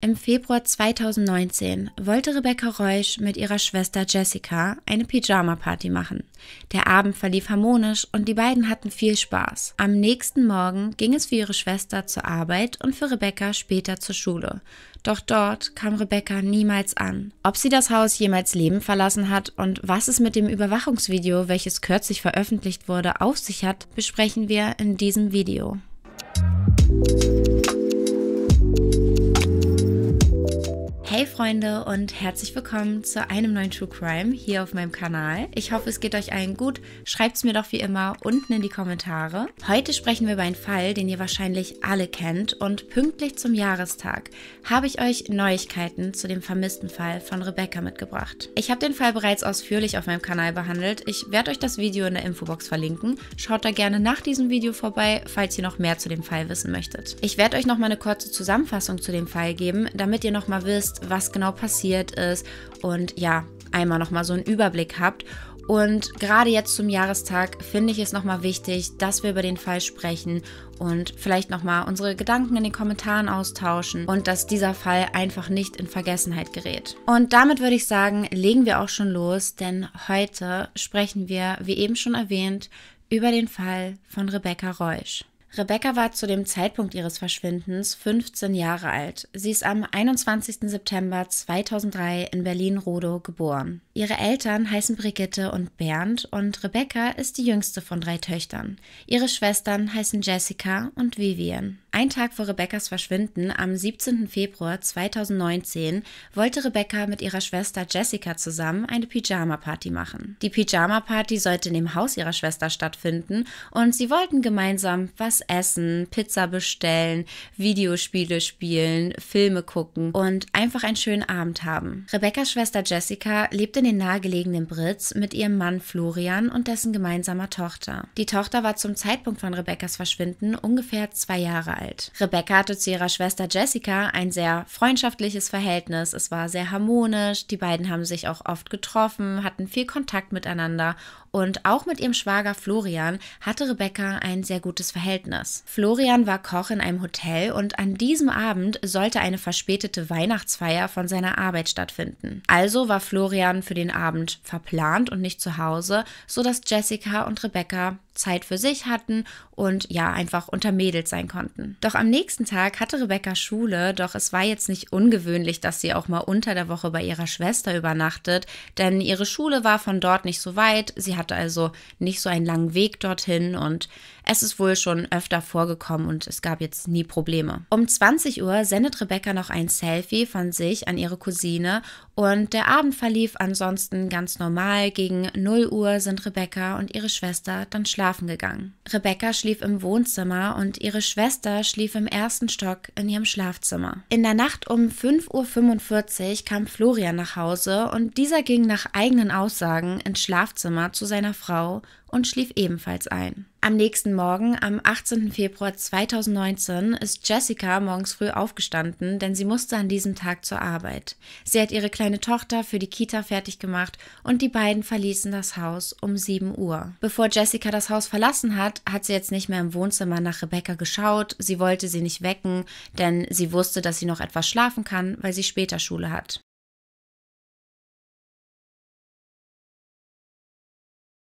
Im Februar 2019 wollte Rebecca Reusch mit ihrer Schwester Jessica eine Pyjama-Party machen. Der Abend verlief harmonisch und die beiden hatten viel Spaß. Am nächsten Morgen ging es für ihre Schwester zur Arbeit und für Rebecca später zur Schule. Doch dort kam Rebecca niemals an. Ob sie das Haus jemals Leben verlassen hat und was es mit dem Überwachungsvideo, welches kürzlich veröffentlicht wurde, auf sich hat, besprechen wir in diesem Video. Musik Hey Freunde und herzlich willkommen zu einem neuen True Crime hier auf meinem Kanal. Ich hoffe, es geht euch allen gut. Schreibt es mir doch wie immer unten in die Kommentare. Heute sprechen wir über einen Fall, den ihr wahrscheinlich alle kennt und pünktlich zum Jahrestag habe ich euch Neuigkeiten zu dem vermissten Fall von Rebecca mitgebracht. Ich habe den Fall bereits ausführlich auf meinem Kanal behandelt. Ich werde euch das Video in der Infobox verlinken. Schaut da gerne nach diesem Video vorbei, falls ihr noch mehr zu dem Fall wissen möchtet. Ich werde euch nochmal eine kurze Zusammenfassung zu dem Fall geben, damit ihr nochmal wisst, was genau passiert ist und ja, einmal nochmal so einen Überblick habt. Und gerade jetzt zum Jahrestag finde ich es nochmal wichtig, dass wir über den Fall sprechen und vielleicht nochmal unsere Gedanken in den Kommentaren austauschen und dass dieser Fall einfach nicht in Vergessenheit gerät. Und damit würde ich sagen, legen wir auch schon los, denn heute sprechen wir, wie eben schon erwähnt, über den Fall von Rebecca Reusch. Rebecca war zu dem Zeitpunkt ihres Verschwindens 15 Jahre alt. Sie ist am 21. September 2003 in Berlin-Rodow geboren. Ihre Eltern heißen Brigitte und Bernd und Rebecca ist die jüngste von drei Töchtern. Ihre Schwestern heißen Jessica und Vivian. Ein Tag vor Rebeccas Verschwinden am 17. Februar 2019 wollte Rebecca mit ihrer Schwester Jessica zusammen eine Pyjama-Party machen. Die Pyjama-Party sollte in dem Haus ihrer Schwester stattfinden und sie wollten gemeinsam was essen, Pizza bestellen, Videospiele spielen, Filme gucken und einfach einen schönen Abend haben. Rebeccas Schwester Jessica lebt in den nahegelegenen Britz mit ihrem Mann Florian und dessen gemeinsamer Tochter. Die Tochter war zum Zeitpunkt von Rebeccas Verschwinden ungefähr zwei Jahre alt alt. Rebecca hatte zu ihrer Schwester Jessica ein sehr freundschaftliches Verhältnis. Es war sehr harmonisch. Die beiden haben sich auch oft getroffen, hatten viel Kontakt miteinander und auch mit ihrem Schwager Florian hatte Rebecca ein sehr gutes Verhältnis. Florian war Koch in einem Hotel und an diesem Abend sollte eine verspätete Weihnachtsfeier von seiner Arbeit stattfinden. Also war Florian für den Abend verplant und nicht zu Hause, sodass Jessica und Rebecca Zeit für sich hatten und ja, einfach unter Mädels sein konnten. Doch am nächsten Tag hatte Rebecca Schule, doch es war jetzt nicht ungewöhnlich, dass sie auch mal unter der Woche bei ihrer Schwester übernachtet, denn ihre Schule war von dort nicht so weit, sie hatte also nicht so einen langen Weg dorthin und es ist wohl schon öfter vorgekommen und es gab jetzt nie Probleme. Um 20 Uhr sendet Rebecca noch ein Selfie von sich an ihre Cousine und der Abend verlief ansonsten ganz normal. Gegen 0 Uhr sind Rebecca und ihre Schwester dann schlafen schlafen gegangen. Rebecca schlief im Wohnzimmer und ihre Schwester schlief im ersten Stock in ihrem Schlafzimmer. In der Nacht um 5.45 Uhr kam Florian nach Hause und dieser ging nach eigenen Aussagen ins Schlafzimmer zu seiner Frau und schlief ebenfalls ein. Am nächsten Morgen, am 18. Februar 2019, ist Jessica morgens früh aufgestanden, denn sie musste an diesem Tag zur Arbeit. Sie hat ihre kleine Tochter für die Kita fertig gemacht und die beiden verließen das Haus um 7 Uhr. Bevor Jessica das Haus verlassen hat, hat sie jetzt nicht mehr im Wohnzimmer nach Rebecca geschaut. Sie wollte sie nicht wecken, denn sie wusste, dass sie noch etwas schlafen kann, weil sie später Schule hat.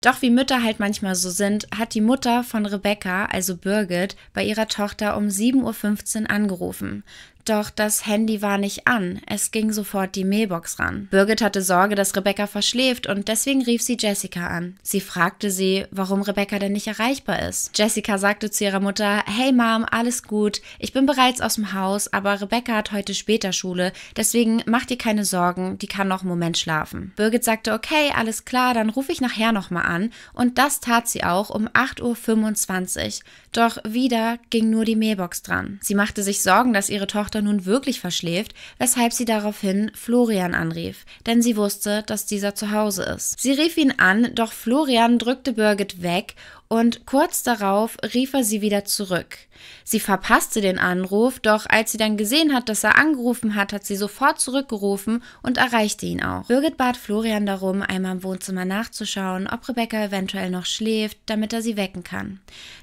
Doch wie Mütter halt manchmal so sind, hat die Mutter von Rebecca, also Birgit, bei ihrer Tochter um 7.15 Uhr angerufen. Doch das Handy war nicht an, es ging sofort die Mailbox ran. Birgit hatte Sorge, dass Rebecca verschläft und deswegen rief sie Jessica an. Sie fragte sie, warum Rebecca denn nicht erreichbar ist. Jessica sagte zu ihrer Mutter, hey Mom, alles gut, ich bin bereits aus dem Haus, aber Rebecca hat heute später Schule, deswegen mach dir keine Sorgen, die kann noch einen Moment schlafen. Birgit sagte, okay, alles klar, dann rufe ich nachher nochmal an und das tat sie auch um 8.25 Uhr. Doch wieder ging nur die Mailbox dran. Sie machte sich Sorgen, dass ihre Tochter Tochter nun wirklich verschläft, weshalb sie daraufhin Florian anrief, denn sie wusste, dass dieser zu Hause ist. Sie rief ihn an, doch Florian drückte Birgit weg und kurz darauf rief er sie wieder zurück. Sie verpasste den Anruf, doch als sie dann gesehen hat, dass er angerufen hat, hat sie sofort zurückgerufen und erreichte ihn auch. Birgit bat Florian darum, einmal im Wohnzimmer nachzuschauen, ob Rebecca eventuell noch schläft, damit er sie wecken kann.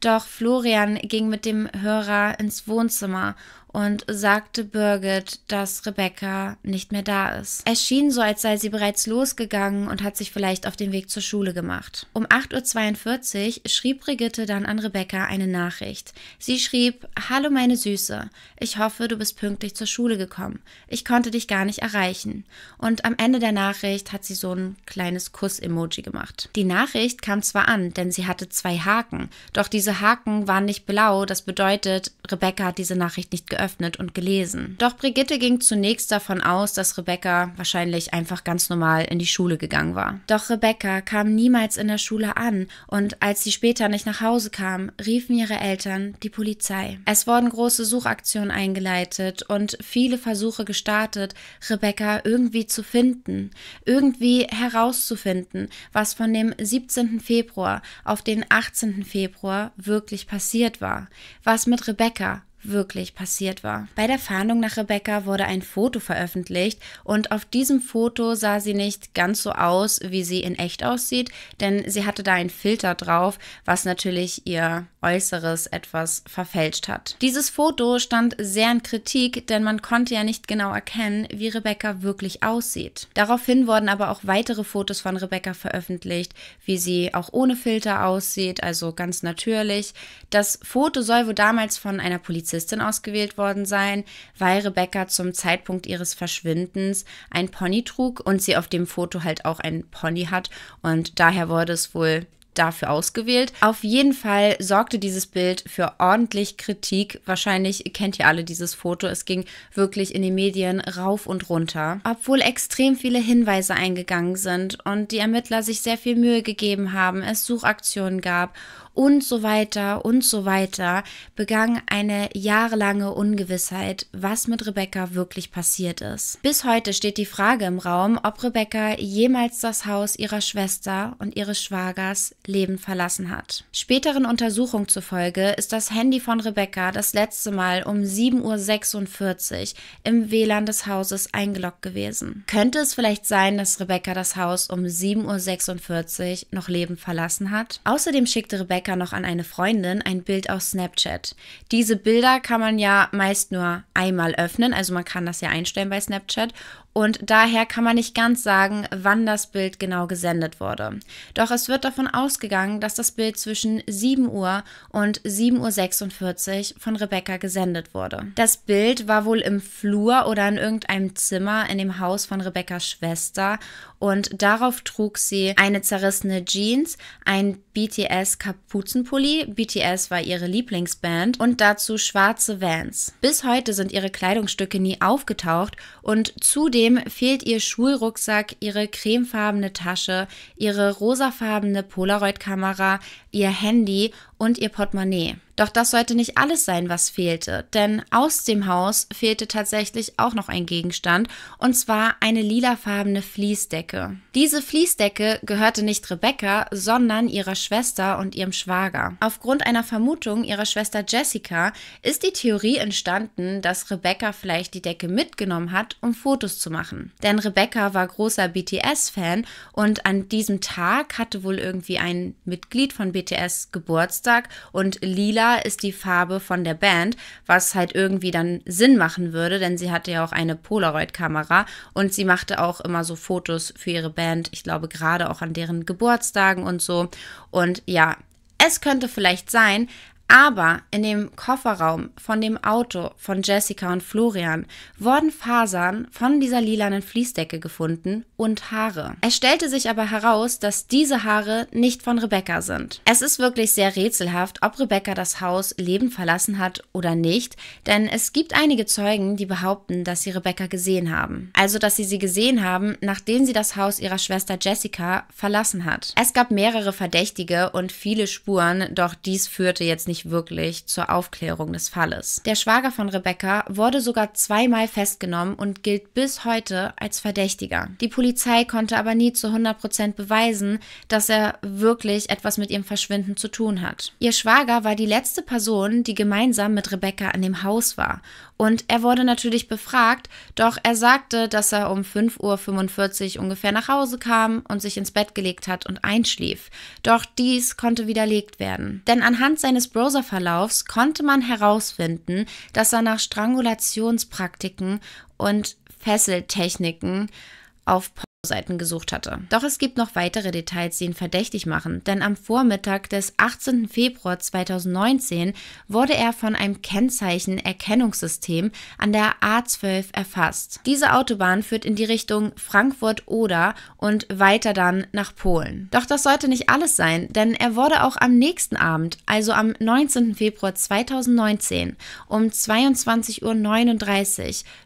Doch Florian ging mit dem Hörer ins Wohnzimmer und sagte Birgit, dass Rebecca nicht mehr da ist. Es schien so, als sei sie bereits losgegangen und hat sich vielleicht auf den Weg zur Schule gemacht. Um 8.42 Uhr schrieb Brigitte dann an Rebecca eine Nachricht. Sie schrieb, Hallo meine Süße, ich hoffe, du bist pünktlich zur Schule gekommen. Ich konnte dich gar nicht erreichen. Und am Ende der Nachricht hat sie so ein kleines Kuss-Emoji gemacht. Die Nachricht kam zwar an, denn sie hatte zwei Haken, doch diese Haken waren nicht blau, das bedeutet, Rebecca hat diese Nachricht nicht geöffnet geöffnet und gelesen. Doch Brigitte ging zunächst davon aus, dass Rebecca wahrscheinlich einfach ganz normal in die Schule gegangen war. Doch Rebecca kam niemals in der Schule an und als sie später nicht nach Hause kam, riefen ihre Eltern die Polizei. Es wurden große Suchaktionen eingeleitet und viele Versuche gestartet, Rebecca irgendwie zu finden, irgendwie herauszufinden, was von dem 17. Februar auf den 18. Februar wirklich passiert war, was mit Rebecca wirklich passiert war. Bei der Fahndung nach Rebecca wurde ein Foto veröffentlicht und auf diesem Foto sah sie nicht ganz so aus, wie sie in echt aussieht, denn sie hatte da einen Filter drauf, was natürlich ihr Äußeres etwas verfälscht hat. Dieses Foto stand sehr in Kritik, denn man konnte ja nicht genau erkennen, wie Rebecca wirklich aussieht. Daraufhin wurden aber auch weitere Fotos von Rebecca veröffentlicht, wie sie auch ohne Filter aussieht, also ganz natürlich. Das Foto soll wohl damals von einer Polizistin ausgewählt worden sein, weil Rebecca zum Zeitpunkt ihres Verschwindens ein Pony trug und sie auf dem Foto halt auch ein Pony hat und daher wurde es wohl dafür ausgewählt. Auf jeden Fall sorgte dieses Bild für ordentlich Kritik. Wahrscheinlich kennt ihr alle dieses Foto. Es ging wirklich in den Medien rauf und runter. Obwohl extrem viele Hinweise eingegangen sind und die Ermittler sich sehr viel Mühe gegeben haben, es Suchaktionen gab und so weiter und so weiter, begann eine jahrelange Ungewissheit, was mit Rebecca wirklich passiert ist. Bis heute steht die Frage im Raum, ob Rebecca jemals das Haus ihrer Schwester und ihres Schwagers Leben verlassen hat. Späteren Untersuchungen zufolge ist das Handy von Rebecca das letzte Mal um 7.46 Uhr im WLAN des Hauses eingeloggt gewesen. Könnte es vielleicht sein, dass Rebecca das Haus um 7.46 Uhr noch Leben verlassen hat? Außerdem schickte Rebecca noch an eine Freundin ein Bild aus Snapchat. Diese Bilder kann man ja meist nur einmal öffnen, also man kann das ja einstellen bei Snapchat und daher kann man nicht ganz sagen, wann das Bild genau gesendet wurde. Doch es wird davon ausgegangen, dass das Bild zwischen 7 Uhr und 7.46 Uhr von Rebecca gesendet wurde. Das Bild war wohl im Flur oder in irgendeinem Zimmer in dem Haus von Rebeccas Schwester und darauf trug sie eine zerrissene Jeans, ein BTS Kapuzenpulli, BTS war ihre Lieblingsband, und dazu schwarze Vans. Bis heute sind ihre Kleidungsstücke nie aufgetaucht und zudem fehlt ihr Schulrucksack, ihre cremefarbene Tasche, ihre rosafarbene Polaroid-Kamera, ihr Handy und ihr Portemonnaie. Doch das sollte nicht alles sein, was fehlte, denn aus dem Haus fehlte tatsächlich auch noch ein Gegenstand, und zwar eine lilafarbene Fließdecke. Diese Fließdecke gehörte nicht Rebecca, sondern ihrer Schwester und ihrem Schwager. Aufgrund einer Vermutung ihrer Schwester Jessica ist die Theorie entstanden, dass Rebecca vielleicht die Decke mitgenommen hat, um Fotos zu machen. Denn Rebecca war großer BTS-Fan und an diesem Tag hatte wohl irgendwie ein Mitglied von BTS Geburtstag und Lila lila ist die Farbe von der Band, was halt irgendwie dann Sinn machen würde, denn sie hatte ja auch eine Polaroid-Kamera und sie machte auch immer so Fotos für ihre Band, ich glaube gerade auch an deren Geburtstagen und so. Und ja, es könnte vielleicht sein, aber in dem Kofferraum von dem Auto von Jessica und Florian wurden Fasern von dieser lilanen Fließdecke gefunden und Haare. Es stellte sich aber heraus, dass diese Haare nicht von Rebecca sind. Es ist wirklich sehr rätselhaft, ob Rebecca das Haus lebend verlassen hat oder nicht, denn es gibt einige Zeugen, die behaupten, dass sie Rebecca gesehen haben. Also, dass sie sie gesehen haben, nachdem sie das Haus ihrer Schwester Jessica verlassen hat. Es gab mehrere Verdächtige und viele Spuren, doch dies führte jetzt nicht nicht wirklich zur Aufklärung des Falles. Der Schwager von Rebecca wurde sogar zweimal festgenommen und gilt bis heute als Verdächtiger. Die Polizei konnte aber nie zu 100% beweisen, dass er wirklich etwas mit ihrem Verschwinden zu tun hat. Ihr Schwager war die letzte Person, die gemeinsam mit Rebecca an dem Haus war. Und er wurde natürlich befragt, doch er sagte, dass er um 5.45 Uhr ungefähr nach Hause kam und sich ins Bett gelegt hat und einschlief. Doch dies konnte widerlegt werden. Denn anhand seines Bro Browserverlaufs konnte man herausfinden, dass er nach Strangulationspraktiken und Fesseltechniken auf Webseiten gesucht hatte. Doch es gibt noch weitere Details, die ihn verdächtig machen, denn am Vormittag des 18. Februar 2019 wurde er von einem Kennzeichen-Erkennungssystem an der A12 erfasst. Diese Autobahn führt in die Richtung Frankfurt-Oder und weiter dann nach Polen. Doch das sollte nicht alles sein, denn er wurde auch am nächsten Abend, also am 19. Februar 2019 um 22.39 Uhr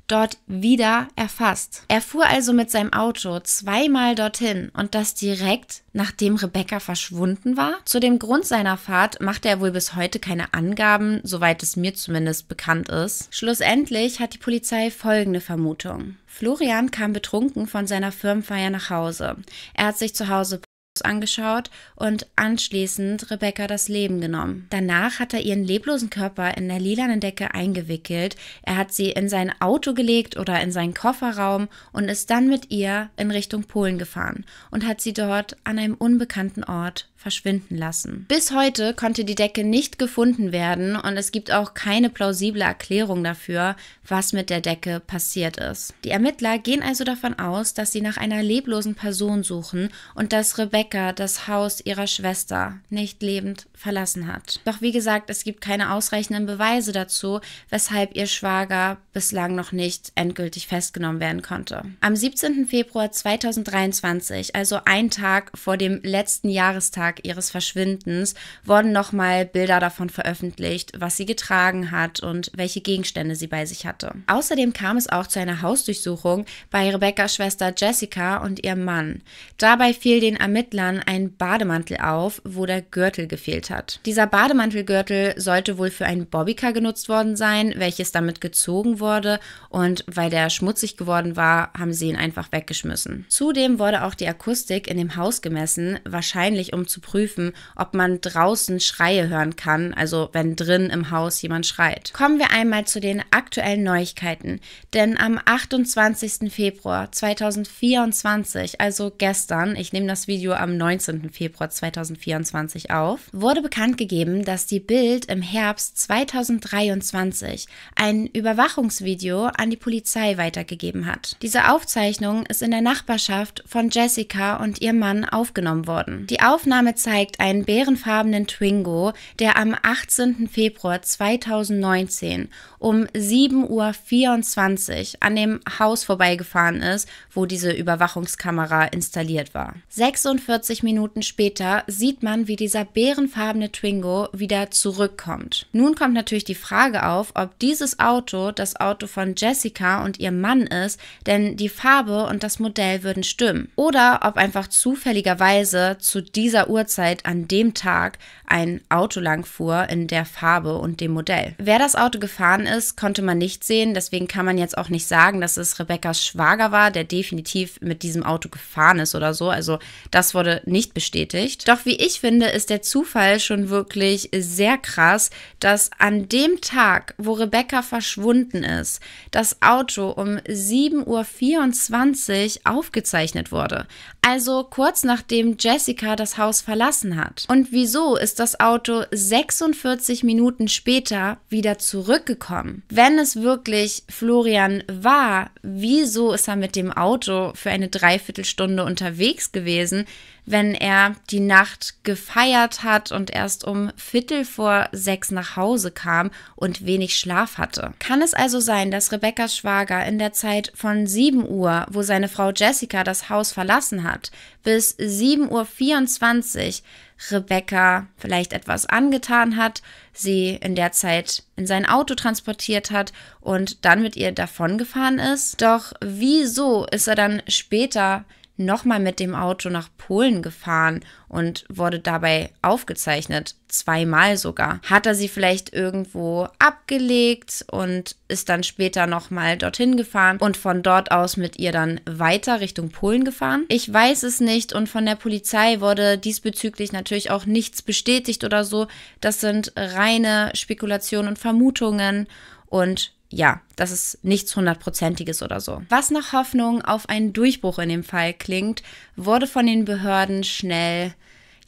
dort wieder erfasst. Er fuhr also mit seinem Auto zweimal dorthin und das direkt nachdem Rebecca verschwunden war. Zu dem Grund seiner Fahrt machte er wohl bis heute keine Angaben, soweit es mir zumindest bekannt ist. Schlussendlich hat die Polizei folgende Vermutung. Florian kam betrunken von seiner Firmenfeier nach Hause. Er hat sich zu Hause angeschaut und anschließend Rebecca das Leben genommen. Danach hat er ihren leblosen Körper in der lilanen Decke eingewickelt, er hat sie in sein Auto gelegt oder in seinen Kofferraum und ist dann mit ihr in Richtung Polen gefahren und hat sie dort an einem unbekannten Ort verschwinden lassen. Bis heute konnte die Decke nicht gefunden werden und es gibt auch keine plausible Erklärung dafür, was mit der Decke passiert ist. Die Ermittler gehen also davon aus, dass sie nach einer leblosen Person suchen und dass Rebecca Rebecca das Haus ihrer Schwester nicht lebend verlassen hat. Doch wie gesagt, es gibt keine ausreichenden Beweise dazu, weshalb ihr Schwager bislang noch nicht endgültig festgenommen werden konnte. Am 17. Februar 2023, also ein Tag vor dem letzten Jahrestag ihres Verschwindens, wurden nochmal Bilder davon veröffentlicht, was sie getragen hat und welche Gegenstände sie bei sich hatte. Außerdem kam es auch zu einer Hausdurchsuchung bei Rebeccas Schwester Jessica und ihrem Mann. Dabei fiel den Ermittlern Zeit einen Bademantel auf, wo der Gürtel gefehlt hat. Dieser Bademantelgürtel sollte wohl für ein Bobbycar genutzt worden sein, welches damit gezogen wurde und weil der schmutzig geworden war, haben sie ihn einfach weggeschmissen. Zudem wurde auch die Akustik in dem Haus gemessen, wahrscheinlich um zu prüfen, ob man draußen Schreie hören kann, also wenn drin im Haus jemand schreit. Kommen wir einmal zu den aktuellen Neuigkeiten, denn am 28. Februar 2024, also gestern, ich nehme das Video am 19. Februar 2024 auf, wurde bekannt gegeben, dass die Bild im Herbst 2023 ein Überwachungsvideo an die Polizei weitergegeben hat. Diese Aufzeichnung ist in der Nachbarschaft von Jessica und ihrem Mann aufgenommen worden. Die Aufnahme zeigt einen bärenfarbenen Twingo, der am 18. Februar 2019 um 7.24 Uhr an dem Haus vorbeigefahren ist, wo diese Überwachungskamera installiert war. 46 45 Minuten später sieht man, wie dieser bärenfarbene Twingo wieder zurückkommt. Nun kommt natürlich die Frage auf, ob dieses Auto das Auto von Jessica und ihrem Mann ist, denn die Farbe und das Modell würden stimmen. Oder ob einfach zufälligerweise zu dieser Uhrzeit an dem Tag ein Auto langfuhr in der Farbe und dem Modell. Wer das Auto gefahren ist, konnte man nicht sehen, deswegen kann man jetzt auch nicht sagen, dass es Rebecca's Schwager war, der definitiv mit diesem Auto gefahren ist oder so. Also das wurde wurde nicht bestätigt. Doch wie ich finde, ist der Zufall schon wirklich sehr krass, dass an dem Tag, wo Rebecca verschwunden ist, das Auto um 7.24 Uhr aufgezeichnet wurde also kurz nachdem Jessica das Haus verlassen hat. Und wieso ist das Auto 46 Minuten später wieder zurückgekommen? Wenn es wirklich Florian war, wieso ist er mit dem Auto für eine Dreiviertelstunde unterwegs gewesen, wenn er die Nacht gefeiert hat und erst um Viertel vor sechs nach Hause kam und wenig Schlaf hatte. Kann es also sein, dass Rebeccas Schwager in der Zeit von 7 Uhr, wo seine Frau Jessica das Haus verlassen hat, bis 7.24 Uhr Rebecca vielleicht etwas angetan hat, sie in der Zeit in sein Auto transportiert hat und dann mit ihr davongefahren ist. Doch wieso ist er dann später nochmal mit dem Auto nach Polen gefahren und wurde dabei aufgezeichnet, zweimal sogar. Hat er sie vielleicht irgendwo abgelegt und ist dann später nochmal dorthin gefahren und von dort aus mit ihr dann weiter Richtung Polen gefahren? Ich weiß es nicht und von der Polizei wurde diesbezüglich natürlich auch nichts bestätigt oder so. Das sind reine Spekulationen und Vermutungen und ja, das ist nichts hundertprozentiges oder so. Was nach Hoffnung auf einen Durchbruch in dem Fall klingt, wurde von den Behörden schnell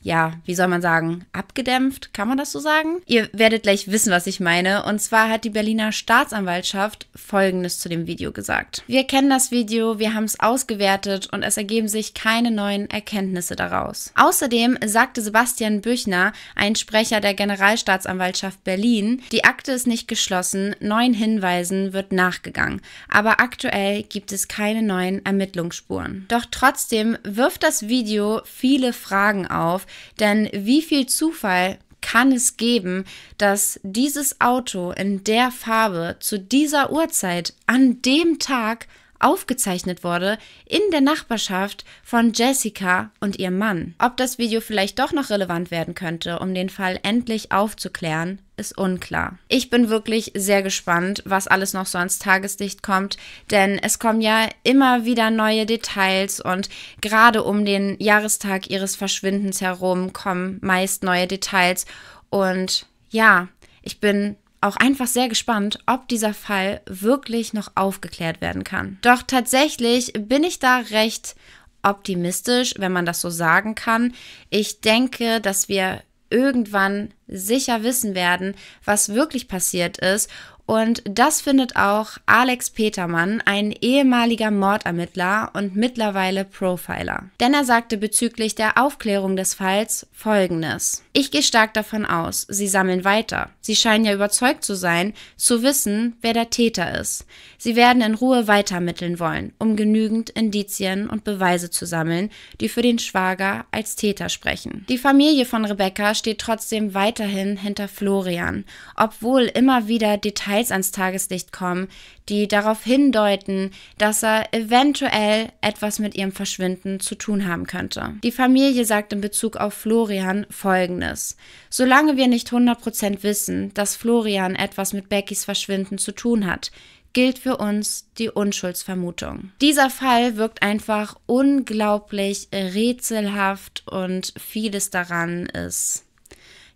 ja, wie soll man sagen, abgedämpft, kann man das so sagen? Ihr werdet gleich wissen, was ich meine. Und zwar hat die Berliner Staatsanwaltschaft Folgendes zu dem Video gesagt. Wir kennen das Video, wir haben es ausgewertet und es ergeben sich keine neuen Erkenntnisse daraus. Außerdem sagte Sebastian Büchner, ein Sprecher der Generalstaatsanwaltschaft Berlin, die Akte ist nicht geschlossen, neuen Hinweisen wird nachgegangen. Aber aktuell gibt es keine neuen Ermittlungsspuren. Doch trotzdem wirft das Video viele Fragen auf, denn wie viel Zufall kann es geben, dass dieses Auto in der Farbe zu dieser Uhrzeit an dem Tag aufgezeichnet wurde in der Nachbarschaft von Jessica und ihrem Mann. Ob das Video vielleicht doch noch relevant werden könnte, um den Fall endlich aufzuklären, ist unklar. Ich bin wirklich sehr gespannt, was alles noch so ans Tageslicht kommt, denn es kommen ja immer wieder neue Details und gerade um den Jahrestag ihres Verschwindens herum kommen meist neue Details und ja, ich bin auch einfach sehr gespannt, ob dieser Fall wirklich noch aufgeklärt werden kann. Doch tatsächlich bin ich da recht optimistisch, wenn man das so sagen kann. Ich denke, dass wir irgendwann sicher wissen werden, was wirklich passiert ist und das findet auch Alex Petermann, ein ehemaliger Mordermittler und mittlerweile Profiler. Denn er sagte bezüglich der Aufklärung des Falls Folgendes. Ich gehe stark davon aus, Sie sammeln weiter. Sie scheinen ja überzeugt zu sein, zu wissen, wer der Täter ist. Sie werden in Ruhe weitermitteln wollen, um genügend Indizien und Beweise zu sammeln, die für den Schwager als Täter sprechen. Die Familie von Rebecca steht trotzdem weiterhin hinter Florian, obwohl immer wieder Details Details ans Tageslicht kommen, die darauf hindeuten, dass er eventuell etwas mit ihrem Verschwinden zu tun haben könnte. Die Familie sagt in Bezug auf Florian folgendes. Solange wir nicht 100% wissen, dass Florian etwas mit Beckys Verschwinden zu tun hat, gilt für uns die Unschuldsvermutung. Dieser Fall wirkt einfach unglaublich rätselhaft und vieles daran ist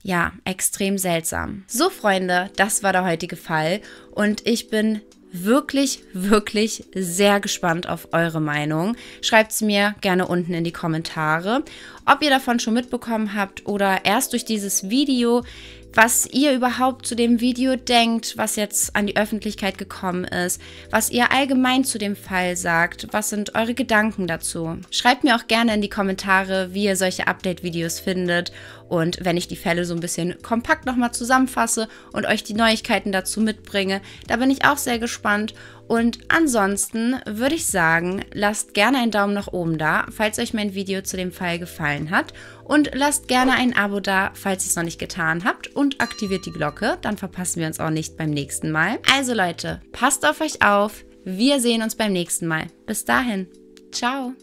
ja, extrem seltsam. So, Freunde, das war der heutige Fall und ich bin wirklich, wirklich sehr gespannt auf eure Meinung. Schreibt es mir gerne unten in die Kommentare, ob ihr davon schon mitbekommen habt oder erst durch dieses Video, was ihr überhaupt zu dem Video denkt, was jetzt an die Öffentlichkeit gekommen ist, was ihr allgemein zu dem Fall sagt, was sind eure Gedanken dazu. Schreibt mir auch gerne in die Kommentare, wie ihr solche Update-Videos findet und wenn ich die Fälle so ein bisschen kompakt nochmal zusammenfasse und euch die Neuigkeiten dazu mitbringe, da bin ich auch sehr gespannt. Und ansonsten würde ich sagen, lasst gerne einen Daumen nach oben da, falls euch mein Video zu dem Fall gefallen hat. Und lasst gerne ein Abo da, falls ihr es noch nicht getan habt. Und aktiviert die Glocke, dann verpassen wir uns auch nicht beim nächsten Mal. Also Leute, passt auf euch auf. Wir sehen uns beim nächsten Mal. Bis dahin. Ciao.